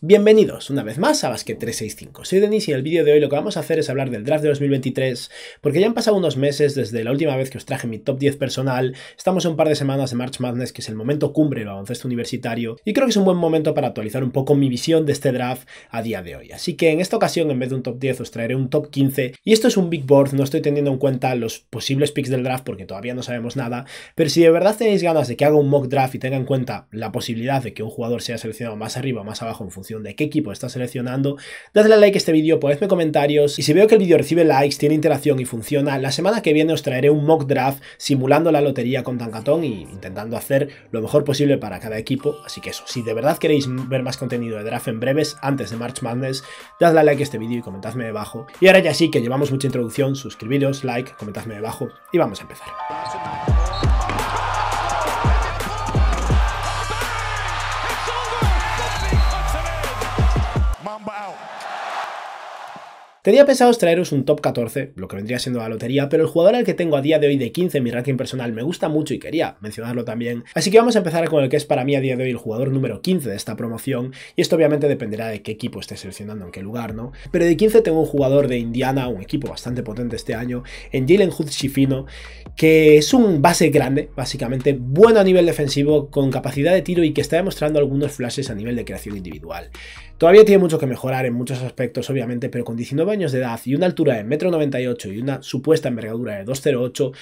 Bienvenidos una vez más a Basket 365. Soy Denis y el vídeo de hoy lo que vamos a hacer es hablar del draft de 2023, porque ya han pasado unos meses desde la última vez que os traje mi top 10 personal, estamos un par de semanas de March Madness, que es el momento cumbre del baloncesto universitario, y creo que es un buen momento para actualizar un poco mi visión de este draft a día de hoy. Así que en esta ocasión, en vez de un top 10, os traeré un top 15, y esto es un big board, no estoy teniendo en cuenta los posibles picks del draft porque todavía no sabemos nada, pero si de verdad tenéis ganas de que haga un mock draft y tenga en cuenta la posibilidad de que un jugador sea seleccionado más arriba o más abajo en función de qué equipo está seleccionando. Dadle like a este vídeo, ponedme comentarios y si veo que el vídeo recibe likes, tiene interacción y funciona, la semana que viene os traeré un mock draft simulando la lotería con Tancatón y e intentando hacer lo mejor posible para cada equipo. Así que eso, si de verdad queréis ver más contenido de draft en breves, antes de March Madness, dadle like a este vídeo y comentadme debajo. Y ahora ya sí que llevamos mucha introducción, suscribiros, like, comentadme debajo y vamos a empezar. Tenía pensado traeros un top 14, lo que vendría siendo la lotería, pero el jugador al que tengo a día de hoy de 15 en mi ranking personal me gusta mucho y quería mencionarlo también. Así que vamos a empezar con el que es para mí a día de hoy el jugador número 15 de esta promoción, y esto obviamente dependerá de qué equipo esté seleccionando en qué lugar, ¿no? Pero de 15 tengo un jugador de Indiana, un equipo bastante potente este año, en Jalen Hood Shifino, que es un base grande, básicamente, bueno a nivel defensivo, con capacidad de tiro y que está demostrando algunos flashes a nivel de creación individual. Todavía tiene mucho que mejorar en muchos aspectos, obviamente, pero con 19 de edad y una altura de 1,98 m y una supuesta envergadura de 2,08,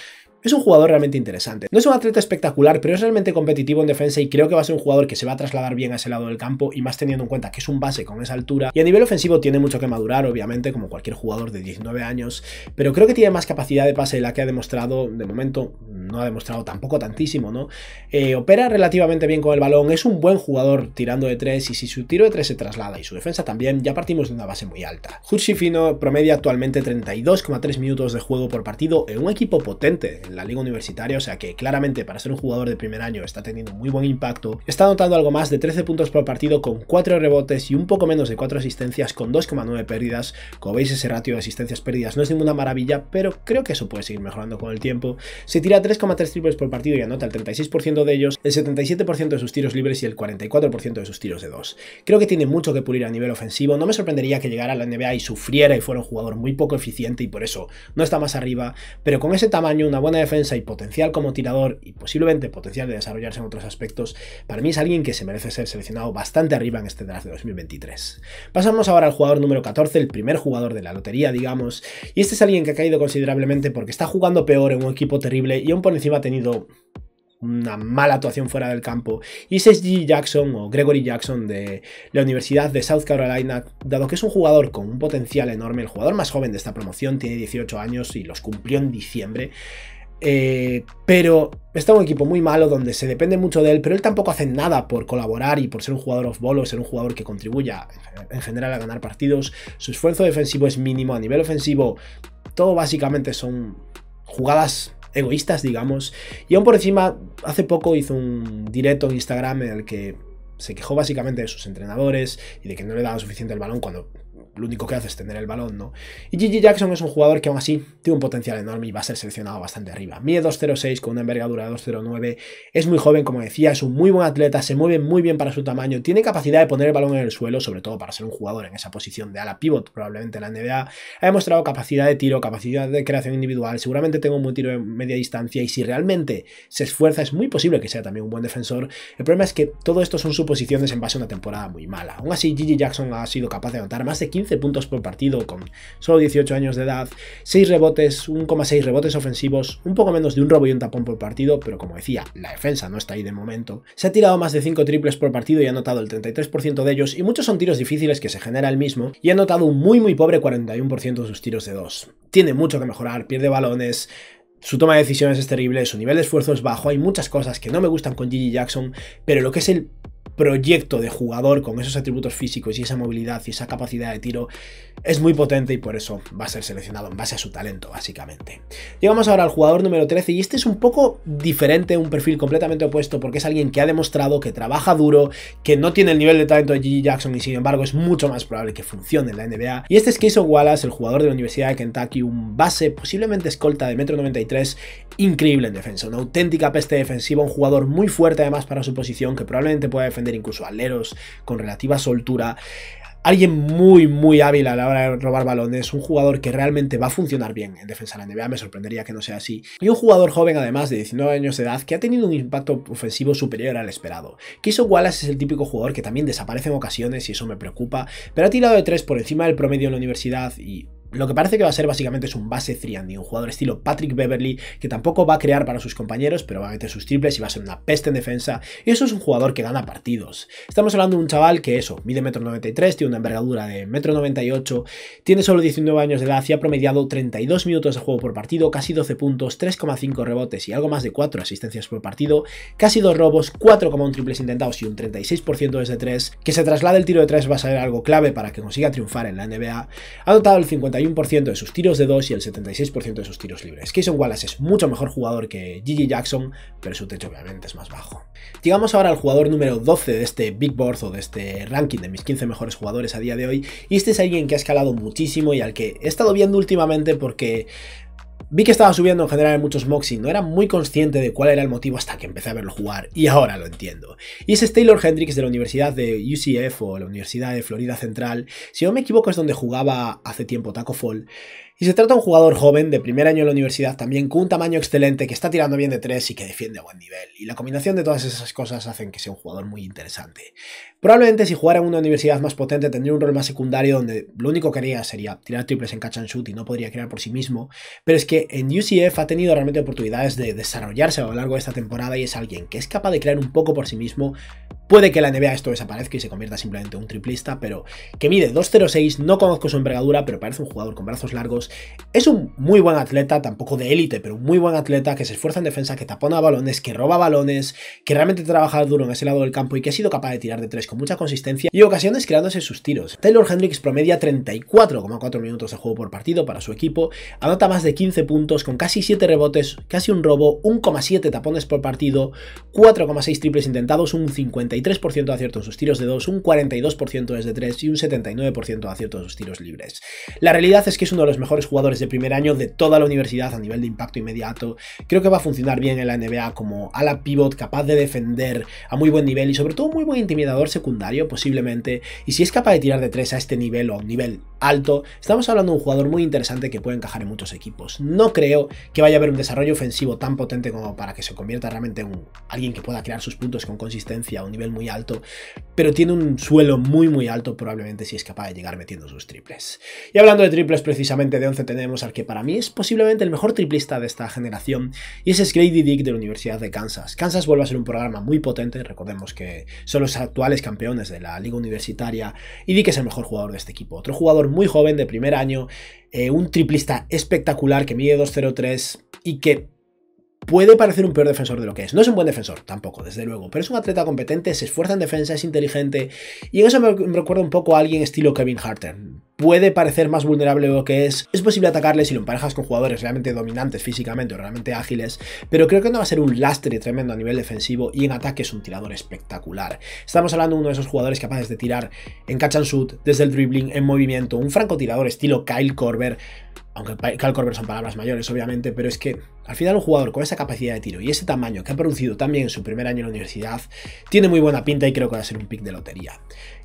es un jugador realmente interesante. No es un atleta espectacular, pero es realmente competitivo en defensa y creo que va a ser un jugador que se va a trasladar bien a ese lado del campo y más teniendo en cuenta que es un base con esa altura. Y a nivel ofensivo tiene mucho que madurar, obviamente, como cualquier jugador de 19 años, pero creo que tiene más capacidad de pase de la que ha demostrado de momento. No ha demostrado tampoco tantísimo, ¿no? Eh, opera relativamente bien con el balón, es un buen jugador tirando de 3 y si su tiro de 3 se traslada y su defensa también, ya partimos de una base muy alta. Fino promedia actualmente 32,3 minutos de juego por partido en un equipo potente la liga universitaria, o sea que claramente para ser un jugador de primer año está teniendo muy buen impacto. Está anotando algo más de 13 puntos por partido con 4 rebotes y un poco menos de 4 asistencias con 2,9 pérdidas. Como veis ese ratio de asistencias pérdidas no es ninguna maravilla, pero creo que eso puede seguir mejorando con el tiempo. Se tira 3,3 triples por partido y anota el 36% de ellos, el 77% de sus tiros libres y el 44% de sus tiros de 2. Creo que tiene mucho que pulir a nivel ofensivo, no me sorprendería que llegara a la NBA y sufriera y fuera un jugador muy poco eficiente y por eso no está más arriba, pero con ese tamaño, una buena defensa y potencial como tirador y posiblemente potencial de desarrollarse en otros aspectos, para mí es alguien que se merece ser seleccionado bastante arriba en este draft de 2023. Pasamos ahora al jugador número 14, el primer jugador de la lotería, digamos, y este es alguien que ha caído considerablemente porque está jugando peor en un equipo terrible y aún por encima ha tenido una mala actuación fuera del campo. Y es G. Jackson o Gregory Jackson de la Universidad de South Carolina, dado que es un jugador con un potencial enorme, el jugador más joven de esta promoción, tiene 18 años y los cumplió en diciembre. Eh, pero está un equipo muy malo donde se depende mucho de él, pero él tampoco hace nada por colaborar y por ser un jugador off-ball o ser un jugador que contribuya en general a ganar partidos. Su esfuerzo defensivo es mínimo, a nivel ofensivo todo básicamente son jugadas egoístas, digamos. Y aún por encima, hace poco hizo un directo en Instagram en el que se quejó básicamente de sus entrenadores y de que no le daban suficiente el balón cuando lo único que hace es tener el balón, ¿no? Y Gigi Jackson es un jugador que aún así tiene un potencial enorme y va a ser seleccionado bastante arriba. Mide 2.06 con una envergadura de 2.09, es muy joven, como decía, es un muy buen atleta, se mueve muy bien para su tamaño, tiene capacidad de poner el balón en el suelo, sobre todo para ser un jugador en esa posición de ala pivot, probablemente en la NBA. Ha demostrado capacidad de tiro, capacidad de creación individual, seguramente tengo un buen tiro en media distancia y si realmente se esfuerza es muy posible que sea también un buen defensor. El problema es que todo esto son suposiciones en base a una temporada muy mala. Aún así, Gigi Jackson ha sido capaz de anotar más de 15 puntos por partido con solo 18 años de edad, 6 rebotes, 1,6 rebotes ofensivos, un poco menos de un robo y un tapón por partido, pero como decía, la defensa no está ahí de momento. Se ha tirado más de 5 triples por partido y ha anotado el 33% de ellos y muchos son tiros difíciles que se genera el mismo y ha anotado un muy muy pobre 41% de sus tiros de 2. Tiene mucho que mejorar, pierde balones, su toma de decisiones es terrible, su nivel de esfuerzo es bajo, hay muchas cosas que no me gustan con Gigi Jackson, pero lo que es el proyecto de jugador con esos atributos físicos y esa movilidad y esa capacidad de tiro es muy potente y por eso va a ser seleccionado en base a su talento, básicamente. Llegamos ahora al jugador número 13 y este es un poco diferente, un perfil completamente opuesto porque es alguien que ha demostrado que trabaja duro, que no tiene el nivel de talento de Gigi Jackson y sin embargo es mucho más probable que funcione en la NBA. Y este es Cason Wallace, el jugador de la Universidad de Kentucky, un base, posiblemente escolta de metro 93, increíble en defensa, una auténtica peste defensiva, un jugador muy fuerte además para su posición que probablemente pueda defender incluso aleros con relativa soltura. Alguien muy, muy hábil a la hora de robar balones, un jugador que realmente va a funcionar bien en defensa de la NBA, me sorprendería que no sea así. Y un jugador joven, además, de 19 años de edad, que ha tenido un impacto ofensivo superior al esperado. Kiso Wallace es el típico jugador que también desaparece en ocasiones y eso me preocupa, pero ha tirado de 3 por encima del promedio en la universidad y lo que parece que va a ser básicamente es un base Triandi, un jugador estilo Patrick Beverly que tampoco va a crear para sus compañeros, pero va a meter sus triples y va a ser una peste en defensa. Y eso es un jugador que gana partidos. Estamos hablando de un chaval que eso, mide 1,93m, tiene una envergadura de 1,98m, tiene solo 19 años de edad y ha promediado 32 minutos de juego por partido, casi 12 puntos, 3,5 rebotes y algo más de 4 asistencias por partido, casi 2 robos, 4,1 triples intentados y un 36% desde 3. Que se traslade el tiro de 3 va a ser algo clave para que consiga triunfar en la NBA. Ha anotado el 50 51% de sus tiros de 2 y el 76% de sus tiros libres. Keyson Wallace es mucho mejor jugador que Gigi Jackson, pero su techo obviamente es más bajo. Llegamos ahora al jugador número 12 de este Big Board o de este ranking de mis 15 mejores jugadores a día de hoy, y este es alguien que ha escalado muchísimo y al que he estado viendo últimamente porque Vi que estaba subiendo en general en muchos mocks y no era muy consciente de cuál era el motivo hasta que empecé a verlo jugar, y ahora lo entiendo. Y es Taylor Hendricks de la Universidad de UCF o la Universidad de Florida Central, si no me equivoco es donde jugaba hace tiempo Taco Fall, y se trata de un jugador joven, de primer año en la universidad también, con un tamaño excelente, que está tirando bien de tres y que defiende a buen nivel. Y la combinación de todas esas cosas hacen que sea un jugador muy interesante. Probablemente si jugara en una universidad más potente tendría un rol más secundario donde lo único que haría sería tirar triples en catch and shoot y no podría crear por sí mismo. Pero es que en UCF ha tenido realmente oportunidades de desarrollarse a lo largo de esta temporada y es alguien que es capaz de crear un poco por sí mismo. Puede que la NBA esto desaparezca y se convierta simplemente en un triplista, pero que mide 2.06, no conozco su envergadura, pero parece un jugador con brazos largos es un muy buen atleta, tampoco de élite, pero un muy buen atleta que se esfuerza en defensa, que tapona balones, que roba balones, que realmente trabaja duro en ese lado del campo y que ha sido capaz de tirar de tres con mucha consistencia y ocasiones creándose sus tiros. Taylor Hendricks promedia 34,4 minutos de juego por partido para su equipo, anota más de 15 puntos con casi 7 rebotes, casi un robo, 1,7 tapones por partido, 4,6 triples intentados, un 53% de acierto en sus tiros de 2, un 42% desde 3 y un 79% de acierto en sus tiros libres. La realidad es que es uno de los mejores jugadores de primer año de toda la universidad a nivel de impacto inmediato. Creo que va a funcionar bien en la NBA como ala pivot, capaz de defender a muy buen nivel y sobre todo muy buen intimidador secundario posiblemente. Y si es capaz de tirar de tres a este nivel o a un nivel alto, estamos hablando de un jugador muy interesante que puede encajar en muchos equipos. No creo que vaya a haber un desarrollo ofensivo tan potente como para que se convierta realmente en alguien que pueda crear sus puntos con consistencia a un nivel muy alto, pero tiene un suelo muy muy alto probablemente si es capaz de llegar metiendo sus triples. Y hablando de triples precisamente de tenemos al que para mí es posiblemente el mejor triplista de esta generación y ese es Grady Dick de la Universidad de Kansas. Kansas vuelve a ser un programa muy potente, recordemos que son los actuales campeones de la liga universitaria y Dick es el mejor jugador de este equipo. Otro jugador muy joven de primer año, eh, un triplista espectacular que mide 2.03 y que puede parecer un peor defensor de lo que es. No es un buen defensor, tampoco, desde luego, pero es un atleta competente, se esfuerza en defensa, es inteligente y en eso me, recuerda un poco a alguien estilo Kevin Harter puede parecer más vulnerable de lo que es. Es posible atacarle si lo emparejas con jugadores realmente dominantes físicamente o realmente ágiles, pero creo que no va a ser un lastre tremendo a nivel defensivo y en ataque es un tirador espectacular. Estamos hablando de uno de esos jugadores capaces de tirar en catch and shoot, desde el dribbling, en movimiento, un francotirador estilo Kyle Korver, aunque Kyle Korver son palabras mayores obviamente, pero es que al final un jugador con esa capacidad de tiro y ese tamaño que ha producido también en su primer año en la universidad tiene muy buena pinta y creo que va a ser un pick de lotería.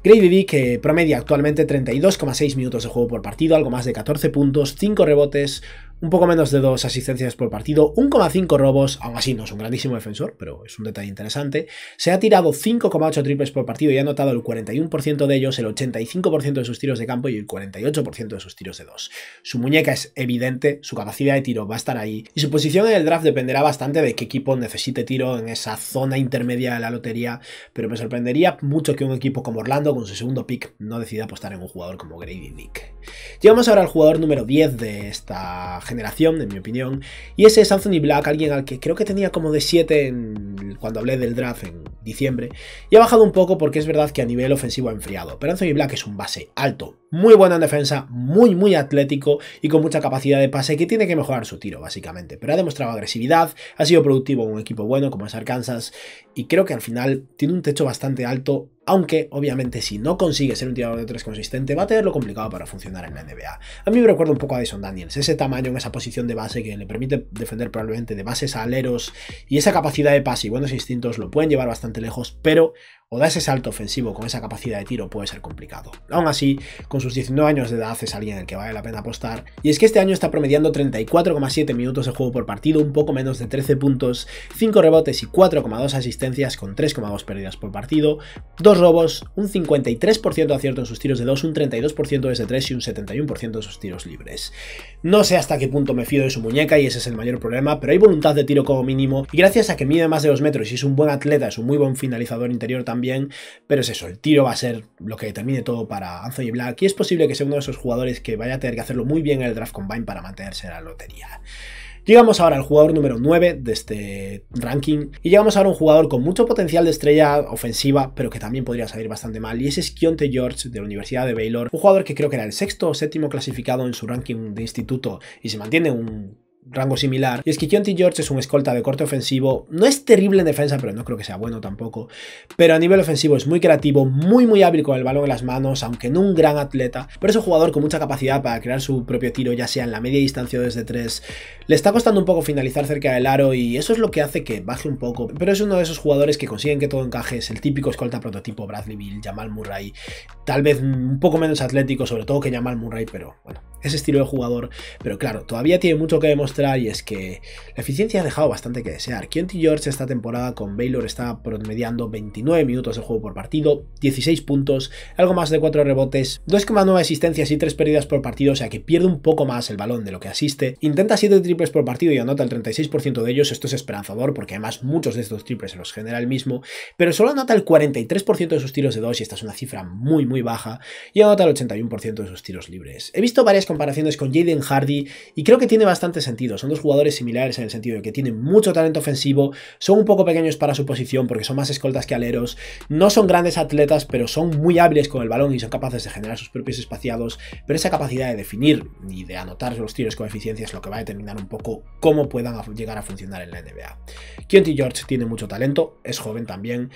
Gravity, que promedia actualmente 32,6 minutos de juego por partido, algo más de 14 puntos, 5 rebotes, un poco menos de dos asistencias por partido, 1,5 robos, aún así no es un grandísimo defensor, pero es un detalle interesante. Se ha tirado 5,8 triples por partido y ha anotado el 41% de ellos, el 85% de sus tiros de campo y el 48% de sus tiros de dos. Su muñeca es evidente, su capacidad de tiro va a estar ahí y su posición en el draft dependerá bastante de qué equipo necesite tiro en esa zona intermedia de la lotería, pero me sorprendería mucho que un equipo como Orlando con su segundo pick no decida apostar en un jugador como Grady Nick. Llegamos ahora al jugador número 10 de esta generación, en mi opinión. Y ese es Anthony Black, alguien al que creo que tenía como de 7 cuando hablé del draft en diciembre. Y ha bajado un poco porque es verdad que a nivel ofensivo ha enfriado. Pero Anthony Black es un base alto, muy bueno en defensa, muy, muy atlético y con mucha capacidad de pase que tiene que mejorar su tiro, básicamente. Pero ha demostrado agresividad, ha sido productivo en un equipo bueno como es Arkansas y creo que al final tiene un techo bastante alto aunque, obviamente, si no consigue ser un tirador de tres consistente, va a tenerlo complicado para funcionar en la NBA. A mí me recuerda un poco a Dyson Daniels, ese tamaño esa posición de base que le permite defender probablemente de bases aleros y esa capacidad de pase y buenos instintos lo pueden llevar bastante lejos, pero o da ese salto ofensivo con esa capacidad de tiro puede ser complicado. Aún así, con sus 19 años de edad es alguien en el que vale la pena apostar. Y es que este año está promediando 34,7 minutos de juego por partido, un poco menos de 13 puntos, 5 rebotes y 4,2 asistencias con 3,2 pérdidas por partido, 2 robos, un 53% de acierto en sus tiros de 2, un 32% desde 3 y un 71% de sus tiros libres. No sé hasta qué punto me fío de su muñeca y ese es el mayor problema, pero hay voluntad de tiro como mínimo y gracias a que mide más de 2 metros y es un buen atleta, es un muy buen finalizador interior también, bien, pero es eso, el tiro va a ser lo que determine todo para Anthony Black y es posible que sea uno de esos jugadores que vaya a tener que hacerlo muy bien en el draft combine para mantenerse en la lotería. Llegamos ahora al jugador número 9 de este ranking y llegamos ahora a un jugador con mucho potencial de estrella ofensiva, pero que también podría salir bastante mal y ese es Kionte George de la Universidad de Baylor, un jugador que creo que era el sexto o séptimo clasificado en su ranking de instituto y se mantiene un rango similar. Y es que Keonti George es un escolta de corte ofensivo. No es terrible en defensa, pero no creo que sea bueno tampoco. Pero a nivel ofensivo es muy creativo, muy muy hábil con el balón en las manos, aunque no un gran atleta. Pero es un jugador con mucha capacidad para crear su propio tiro, ya sea en la media distancia o desde tres. Le está costando un poco finalizar cerca del aro y eso es lo que hace que baje un poco. Pero es uno de esos jugadores que consiguen que todo encaje. Es el típico escolta prototipo Bradley Bill, Jamal Murray. Tal vez un poco menos atlético, sobre todo que Jamal Murray, pero bueno, ese estilo de jugador. Pero claro, todavía tiene mucho que demostrar y es que la eficiencia ha dejado bastante que desear. Quinty George esta temporada con Baylor está promediando 29 minutos de juego por partido, 16 puntos, algo más de 4 rebotes, 2,9 asistencias y 3 pérdidas por partido, o sea que pierde un poco más el balón de lo que asiste. Intenta 7 triples por partido y anota el 36% de ellos, esto es esperanzador porque además muchos de estos triples se los genera el mismo, pero solo anota el 43% de sus tiros de 2 y esta es una cifra muy muy baja y anota el 81% de sus tiros libres. He visto varias comparaciones con Jaden Hardy y creo que tiene bastante sentido son dos jugadores similares en el sentido de que tienen mucho talento ofensivo, son un poco pequeños para su posición porque son más escoltas que aleros, no son grandes atletas, pero son muy hábiles con el balón y son capaces de generar sus propios espaciados, pero esa capacidad de definir y de anotar los tiros con eficiencia es lo que va a determinar un poco cómo puedan llegar a funcionar en la NBA. Keontae George tiene mucho talento, es joven también,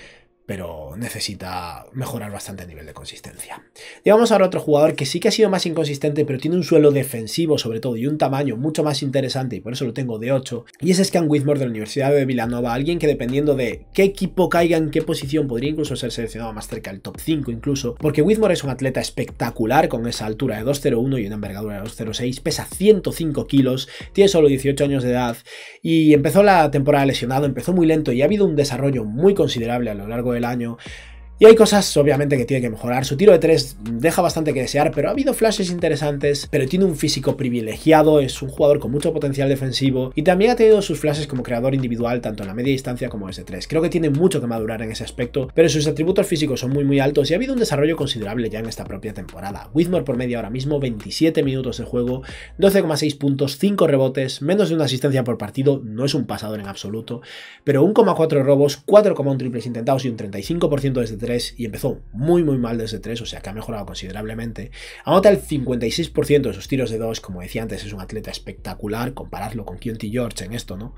pero necesita mejorar bastante el nivel de consistencia. Llegamos ahora a otro jugador que sí que ha sido más inconsistente, pero tiene un suelo defensivo sobre todo y un tamaño mucho más interesante y por eso lo tengo de 8, y es Scan Whitmore de la Universidad de Villanova, alguien que dependiendo de qué equipo caiga en qué posición podría incluso ser seleccionado más cerca del top 5 incluso, porque Whitmore es un atleta espectacular con esa altura de 2.01 y una envergadura de 2.06, pesa 105 kilos, tiene solo 18 años de edad y empezó la temporada lesionado, empezó muy lento y ha habido un desarrollo muy considerable a lo largo de el año y hay cosas, obviamente, que tiene que mejorar. Su tiro de 3 deja bastante que desear, pero ha habido flashes interesantes. Pero tiene un físico privilegiado, es un jugador con mucho potencial defensivo y también ha tenido sus flashes como creador individual, tanto en la media distancia como desde 3. Creo que tiene mucho que madurar en ese aspecto, pero sus atributos físicos son muy, muy altos y ha habido un desarrollo considerable ya en esta propia temporada. Whitmore por media ahora mismo, 27 minutos de juego, 12,6 puntos, 5 rebotes, menos de una asistencia por partido, no es un pasador en absoluto, pero 1,4 robos, 4,1 triples intentados y un 35% desde 3 e y empezó muy muy mal desde 3, e o sea que ha mejorado considerablemente. Anota el 56% de sus tiros de 2, como decía antes, es un atleta espectacular, compararlo con Quinty George en esto, ¿no?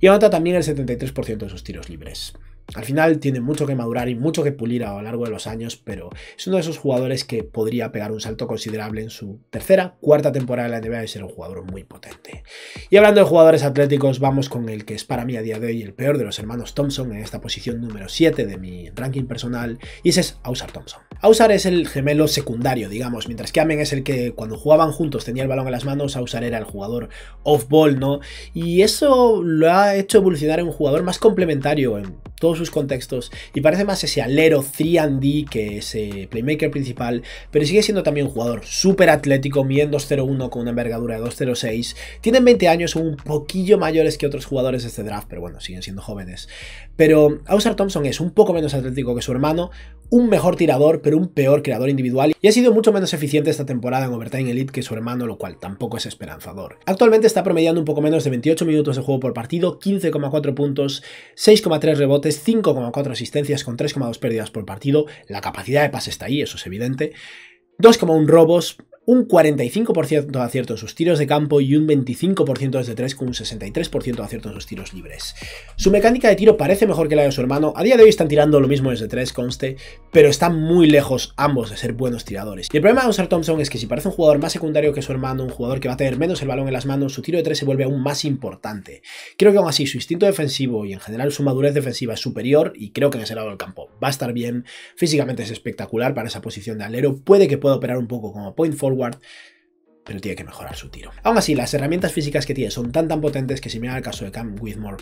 Y anota también el 73% de sus tiros libres. Al final tiene mucho que madurar y mucho que pulir a lo largo de los años, pero es uno de esos jugadores que podría pegar un salto considerable en su tercera, cuarta temporada en la NBA y ser un jugador muy potente. Y hablando de jugadores atléticos, vamos con el que es para mí a día de hoy el peor de los hermanos Thompson en esta posición número 7 de mi ranking personal, y ese es Ausar Thompson. Ausar es el gemelo secundario, digamos, mientras que Amen es el que cuando jugaban juntos tenía el balón en las manos, Ausar era el jugador off-ball, ¿no? Y eso lo ha hecho evolucionar en un jugador más complementario en todos sus contextos y parece más ese alero 3D que ese playmaker principal, pero sigue siendo también un jugador súper atlético, 2-0-1 con una envergadura de 2.06. Tienen 20 años, un poquillo mayores que otros jugadores de este draft, pero bueno, siguen siendo jóvenes. Pero Ausar Thompson es un poco menos atlético que su hermano, un mejor tirador, pero un peor creador individual y ha sido mucho menos eficiente esta temporada en Overtime Elite que su hermano, lo cual tampoco es esperanzador. Actualmente está promediando un poco menos de 28 minutos de juego por partido, 15,4 puntos, 6,3 rebotes, 5,4 asistencias con 3,2 pérdidas por partido, la capacidad de pase está ahí, eso es evidente, 2,1 robos, un 45% de acierto en sus tiros de campo y un 25% desde 3 con un 63% de acierto en sus tiros libres. Su mecánica de tiro parece mejor que la de su hermano, a día de hoy están tirando lo mismo desde 3, conste, pero están muy lejos ambos de ser buenos tiradores. Y el problema de usar Thompson es que si parece un jugador más secundario que su hermano, un jugador que va a tener menos el balón en las manos, su tiro de 3 se vuelve aún más importante. Creo que aún así su instinto defensivo y en general su madurez defensiva es superior y creo que en ese lado del campo va a estar bien, físicamente es espectacular para esa posición de alero, puede que pueda operar un poco como point forward, pero tiene que mejorar su tiro. Aún así, las herramientas físicas que tiene son tan tan potentes que si miran el caso de Cam Whitmore,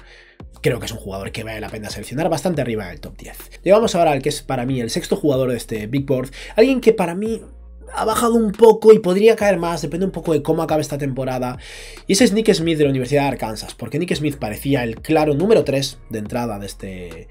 creo que es un jugador que vale la pena seleccionar bastante arriba del top 10. Llegamos ahora al que es para mí el sexto jugador de este Big Board, alguien que para mí ha bajado un poco y podría caer más, depende un poco de cómo acabe esta temporada. Y ese es Nick Smith de la Universidad de Arkansas, porque Nick Smith parecía el claro número 3 de entrada de este,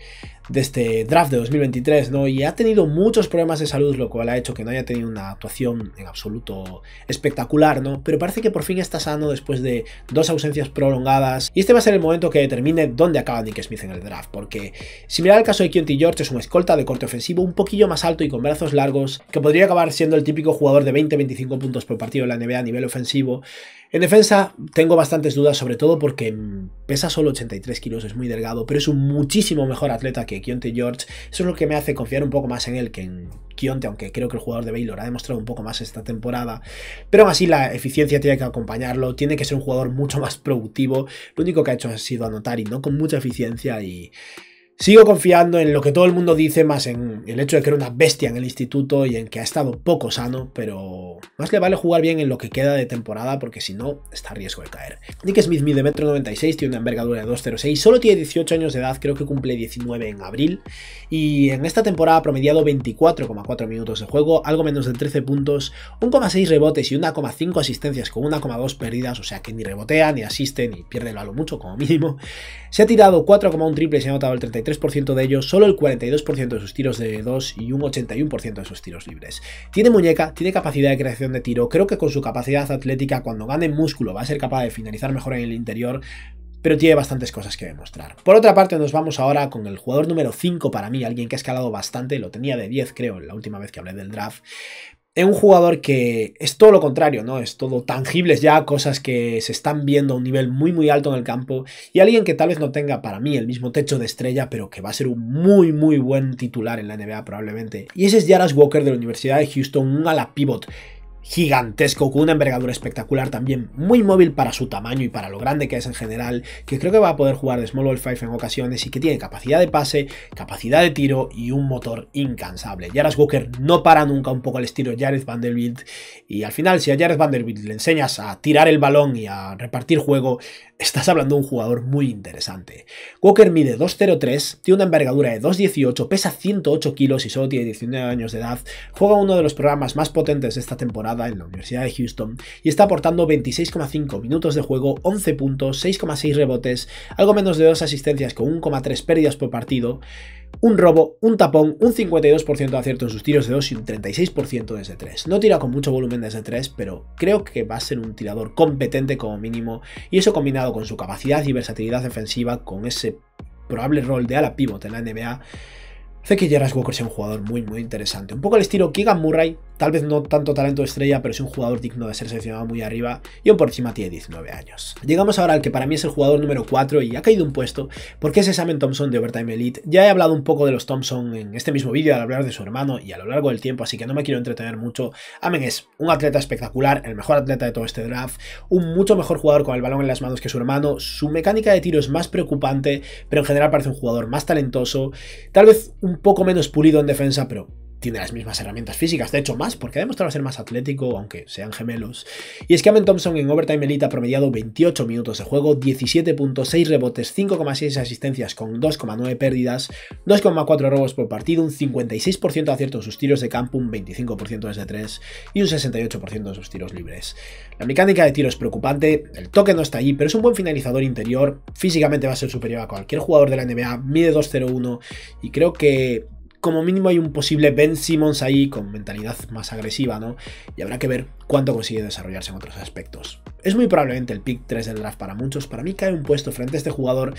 de este draft de 2023, ¿no? Y ha tenido muchos problemas de salud, lo cual ha hecho que no haya tenido una actuación en absoluto espectacular, ¿no? Pero parece que por fin está sano después de dos ausencias prolongadas. Y este va a ser el momento que determine dónde acaba Nick Smith en el draft, porque similar al caso de Quinty George, es un escolta de corte ofensivo un poquillo más alto y con brazos largos, que podría acabar siendo el típico jugador de 20-25 puntos por partido en la NBA a nivel ofensivo, en defensa tengo bastantes dudas, sobre todo porque pesa solo 83 kilos, es muy delgado, pero es un muchísimo mejor atleta que Kionte George. Eso es lo que me hace confiar un poco más en él que en Kionte, aunque creo que el jugador de Baylor ha demostrado un poco más esta temporada. Pero aún así la eficiencia tiene que acompañarlo, tiene que ser un jugador mucho más productivo. Lo único que ha hecho ha sido anotar y no con mucha eficiencia y Sigo confiando en lo que todo el mundo dice, más en el hecho de que era una bestia en el instituto y en que ha estado poco sano, pero más le vale jugar bien en lo que queda de temporada porque si no, está a riesgo de caer. Nick Smith mide metro 96, tiene una envergadura de 2.06, solo tiene 18 años de edad, creo que cumple 19 en abril, y en esta temporada ha promediado 24,4 minutos de juego, algo menos de 13 puntos, 1,6 rebotes y 1,5 asistencias con 1,2 pérdidas, o sea que ni rebotea, ni asiste, ni pierde el balón mucho como mínimo. Se ha tirado 4,1 triples y ha notado el 33 3% de ellos, solo el 42% de sus tiros de 2 y un 81% de sus tiros libres. Tiene muñeca, tiene capacidad de creación de tiro, creo que con su capacidad atlética cuando gane músculo va a ser capaz de finalizar mejor en el interior, pero tiene bastantes cosas que demostrar. Por otra parte, nos vamos ahora con el jugador número 5 para mí, alguien que ha escalado bastante, lo tenía de 10 creo la última vez que hablé del draft, es un jugador que es todo lo contrario, ¿no? Es todo tangibles ya, cosas que se están viendo a un nivel muy muy alto en el campo y alguien que tal vez no tenga para mí el mismo techo de estrella, pero que va a ser un muy muy buen titular en la NBA probablemente. Y ese es Jaras Walker de la Universidad de Houston, un ala pivot gigantesco, con una envergadura espectacular también, muy móvil para su tamaño y para lo grande que es en general, que creo que va a poder jugar de Small World 5 en ocasiones y que tiene capacidad de pase, capacidad de tiro y un motor incansable. Jaras Walker no para nunca un poco al estilo Jared Vanderbilt y al final si a Jared Vanderbilt le enseñas a tirar el balón y a repartir juego, estás hablando de un jugador muy interesante. Walker mide 2'03, tiene una envergadura de 2'18, pesa 108 kilos y solo tiene 19 años de edad, juega uno de los programas más potentes de esta temporada en la Universidad de Houston y está aportando 26,5 minutos de juego, 11 puntos, 6,6 rebotes, algo menos de 2 asistencias con 1,3 pérdidas por partido un robo, un tapón, un 52% de acierto en sus tiros de 2 y un 36% desde 3. No tira con mucho volumen desde 3, pero creo que va a ser un tirador competente como mínimo, y eso combinado con su capacidad y versatilidad defensiva, con ese probable rol de ala pívot en la NBA, hace que Jarras Walker sea un jugador muy muy interesante. Un poco el estilo Keegan Murray, tal vez no tanto talento estrella, pero es un jugador digno de ser seleccionado muy arriba y un por encima tiene 19 años. Llegamos ahora al que para mí es el jugador número 4 y ha caído un puesto porque es Samen Thompson de Overtime Elite. Ya he hablado un poco de los Thompson en este mismo vídeo al hablar de su hermano y a lo largo del tiempo, así que no me quiero entretener mucho. Amen es un atleta espectacular, el mejor atleta de todo este draft, un mucho mejor jugador con el balón en las manos que su hermano, su mecánica de tiro es más preocupante, pero en general parece un jugador más talentoso, tal vez un poco menos pulido en defensa, pero tiene las mismas herramientas físicas, de hecho más, porque ha demostrado ser más atlético, aunque sean gemelos. Y es que Amen Thompson en Overtime Elite ha promediado 28 minutos de juego, 17.6 rebotes, 5,6 asistencias con 2,9 pérdidas, 2,4 robos por partido, un 56% acierto en sus tiros de campo, un 25% desde 3 y un 68% en sus tiros libres. La mecánica de tiro es preocupante, el toque no está allí, pero es un buen finalizador interior, físicamente va a ser superior a cualquier jugador de la NBA, mide 2.01 y creo que como mínimo hay un posible Ben Simmons ahí con mentalidad más agresiva, ¿no? Y habrá que ver cuánto consigue desarrollarse en otros aspectos. Es muy probablemente el pick 3 del draft para muchos, para mí cae un puesto frente a este jugador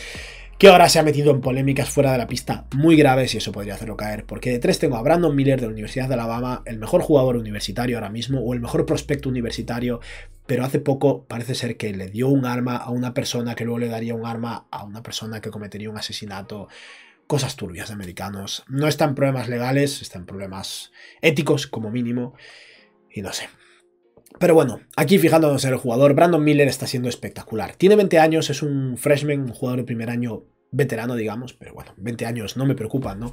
que ahora se ha metido en polémicas fuera de la pista muy graves y eso podría hacerlo caer, porque de 3 tengo a Brandon Miller de la Universidad de Alabama, el mejor jugador universitario ahora mismo, o el mejor prospecto universitario, pero hace poco parece ser que le dio un arma a una persona que luego le daría un arma a una persona que cometería un asesinato cosas turbias de americanos. No están problemas legales, están problemas éticos como mínimo. Y no sé. Pero bueno, aquí fijándonos en el jugador, Brandon Miller está siendo espectacular. Tiene 20 años, es un freshman, un jugador de primer año veterano, digamos, pero bueno, 20 años no me preocupan, ¿no?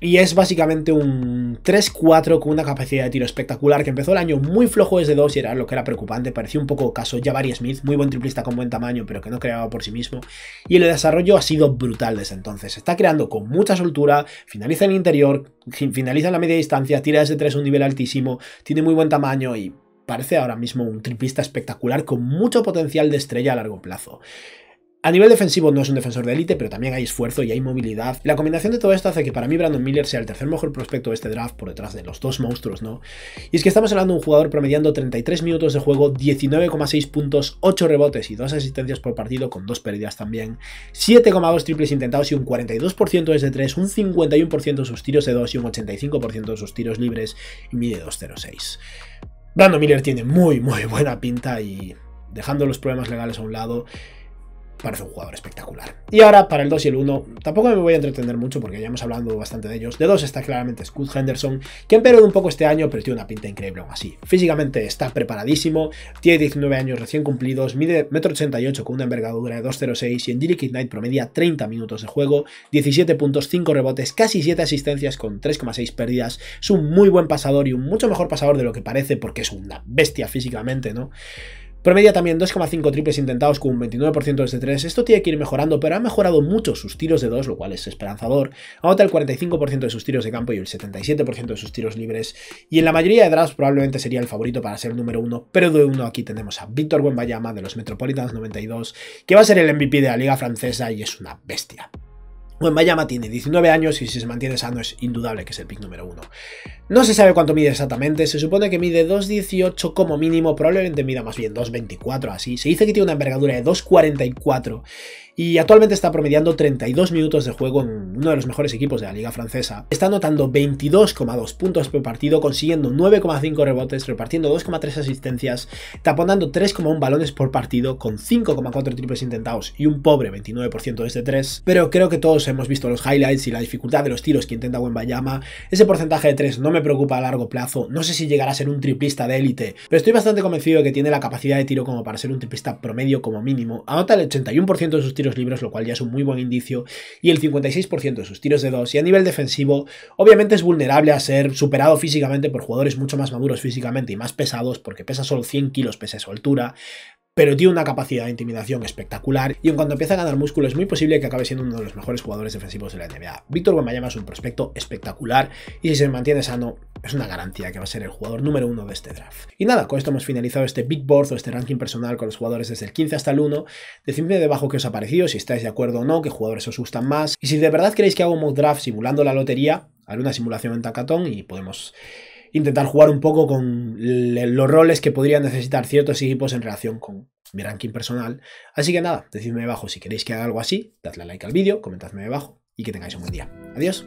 Y es básicamente un 3-4 con una capacidad de tiro espectacular que empezó el año muy flojo desde 2 y era lo que era preocupante, parecía un poco caso Jabari Smith, muy buen triplista con buen tamaño, pero que no creaba por sí mismo, y el desarrollo ha sido brutal desde entonces. está creando con mucha soltura, finaliza en el interior, finaliza en la media distancia, tira desde 3 un nivel altísimo, tiene muy buen tamaño y parece ahora mismo un triplista espectacular con mucho potencial de estrella a largo plazo. A nivel defensivo no es un defensor de élite, pero también hay esfuerzo y hay movilidad. La combinación de todo esto hace que para mí Brandon Miller sea el tercer mejor prospecto de este draft por detrás de los dos monstruos, ¿no? Y es que estamos hablando de un jugador promediando 33 minutos de juego, 19,6 puntos, 8 rebotes y 2 asistencias por partido con dos pérdidas también, 7,2 triples intentados y un 42% desde 3, un 51% de sus tiros de 2 y un 85% de sus tiros libres y mide 2,06. Brandon Miller tiene muy, muy buena pinta y dejando los problemas legales a un lado, parece un jugador espectacular. Y ahora para el 2 y el 1, tampoco me voy a entretener mucho porque ya hemos hablado bastante de ellos. De 2 está claramente Scott Henderson, que ha empeorado un poco este año, pero tiene una pinta increíble aún así. Físicamente está preparadísimo, tiene 19 años recién cumplidos, mide 1,88m con una envergadura de 2,06 y en Direct Knight promedia 30 minutos de juego, 17 puntos, 5 rebotes, casi 7 asistencias con 3,6 pérdidas. Es un muy buen pasador y un mucho mejor pasador de lo que parece porque es una bestia físicamente, ¿no? Promedia también 2,5 triples intentados con un 29% de 3. Este Esto tiene que ir mejorando, pero ha mejorado mucho sus tiros de 2, lo cual es esperanzador. Anota el 45% de sus tiros de campo y el 77% de sus tiros libres. Y en la mayoría de drafts probablemente sería el favorito para ser el número 1, pero de uno aquí tenemos a Víctor Wembayama de los Metropolitans 92, que va a ser el MVP de la liga francesa y es una bestia en Bayama tiene 19 años y si se mantiene sano es indudable que es el pick número 1. No se sabe cuánto mide exactamente, se supone que mide 2.18 como mínimo, probablemente mida más bien 2.24 así. Se dice que tiene una envergadura de 2.44 y actualmente está promediando 32 minutos de juego en mm. uno de los mejores equipos de la liga francesa. Está anotando 22,2 puntos por partido, consiguiendo 9,5 rebotes, repartiendo 2,3 asistencias, taponando 3,1 balones por partido con 5,4 triples intentados y un pobre 29% este 3, pero creo que todos hemos visto los highlights y la dificultad de los tiros que intenta Wembayama. Ese porcentaje de 3 no me preocupa a largo plazo, no sé si llegará a ser un triplista de élite, pero estoy bastante convencido de que tiene la capacidad de tiro como para ser un triplista promedio como mínimo. Anota el 81% de sus tiros Libros, lo cual ya es un muy buen indicio, y el 56% de sus tiros de dos Y a nivel defensivo, obviamente es vulnerable a ser superado físicamente por jugadores mucho más maduros físicamente y más pesados, porque pesa solo 100 kilos pese a su altura, pero tiene una capacidad de intimidación espectacular y en cuanto empieza a ganar músculo es muy posible que acabe siendo uno de los mejores jugadores defensivos de la NBA. Víctor Guamayama es un prospecto espectacular y si se mantiene sano es una garantía que va a ser el jugador número uno de este draft. Y nada, con esto hemos finalizado este Big Board o este ranking personal con los jugadores desde el 15 hasta el 1. Decidme debajo qué os ha parecido, si estáis de acuerdo o no, qué jugadores os gustan más. Y si de verdad queréis que hago un mock draft simulando la lotería, haré una simulación en Tacatón y podemos intentar jugar un poco con los roles que podrían necesitar ciertos equipos en relación con mi ranking personal. Así que nada, decidme debajo si queréis que haga algo así, dadle like al vídeo, comentadme debajo y que tengáis un buen día. Adiós.